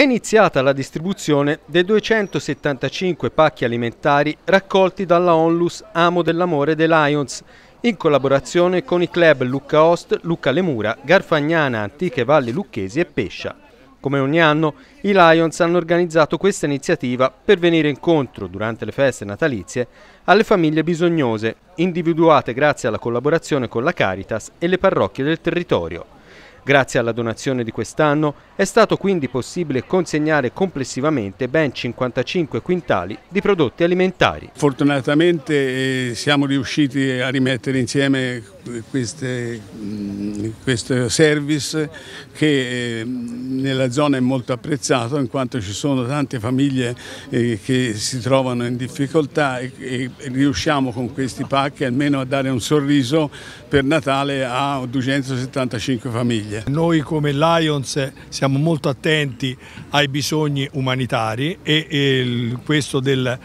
È iniziata la distribuzione dei 275 pacchi alimentari raccolti dalla Onlus Amo dell'Amore dei Lions, in collaborazione con i club Lucca Ost, Lucca Lemura, Garfagnana, Antiche Valli Lucchesi e Pescia. Come ogni anno, i Lions hanno organizzato questa iniziativa per venire incontro, durante le feste natalizie, alle famiglie bisognose, individuate grazie alla collaborazione con la Caritas e le parrocchie del territorio. Grazie alla donazione di quest'anno è stato quindi possibile consegnare complessivamente ben 55 quintali di prodotti alimentari. Fortunatamente eh, siamo riusciti a rimettere insieme queste, mm, questo service che eh, nella zona è molto apprezzato in quanto ci sono tante famiglie eh, che si trovano in difficoltà e riusciamo con questi pacchi almeno a dare un sorriso per Natale a 275 famiglie. Noi come Lions siamo molto attenti ai bisogni umanitari e questo del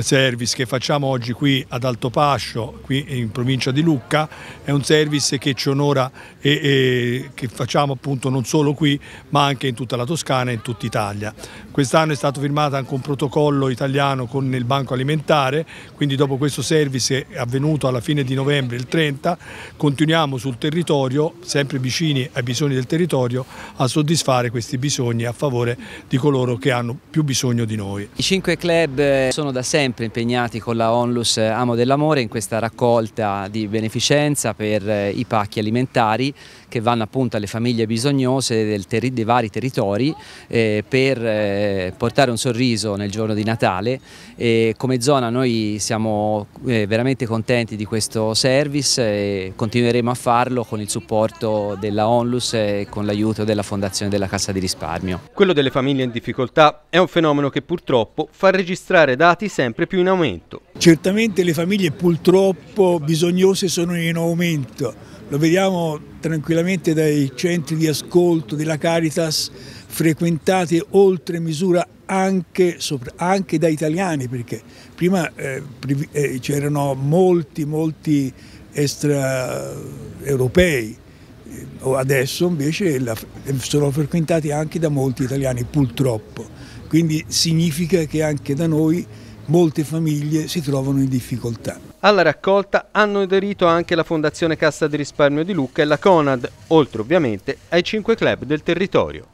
service che facciamo oggi qui ad Altopascio, qui in provincia di Lucca, è un service che ci onora e, e che facciamo appunto non solo qui ma anche in tutta la Toscana e in tutta Italia. Quest'anno è stato firmato anche un protocollo italiano con il Banco Alimentare, quindi dopo questo service avvenuto alla fine di novembre, il 30, continuiamo sul territorio, sempre vicini ai bisogni del territorio, a soddisfare questi bisogni a favore di coloro che hanno più bisogno di noi. I cinque club eh, sono da sempre sempre impegnati con la Onlus eh, Amo dell'Amore in questa raccolta di beneficenza per eh, i pacchi alimentari che vanno appunto alle famiglie bisognose dei vari territori eh, per eh, portare un sorriso nel giorno di Natale. E come zona noi siamo eh, veramente contenti di questo service e continueremo a farlo con il supporto della Onlus e con l'aiuto della Fondazione della Cassa di Risparmio. Quello delle famiglie in difficoltà è un fenomeno che purtroppo fa registrare dati sempre sempre più in aumento. Certamente le famiglie purtroppo bisognose sono in aumento, lo vediamo tranquillamente dai centri di ascolto della Caritas frequentati oltre misura anche, anche da italiani perché prima eh, eh c'erano molti, molti extraeuropei eh, eh, adesso invece sono frequentati anche da molti italiani purtroppo, quindi significa che anche da noi molte famiglie si trovano in difficoltà. Alla raccolta hanno aderito anche la Fondazione Cassa di Risparmio di Lucca e la Conad, oltre ovviamente ai cinque club del territorio.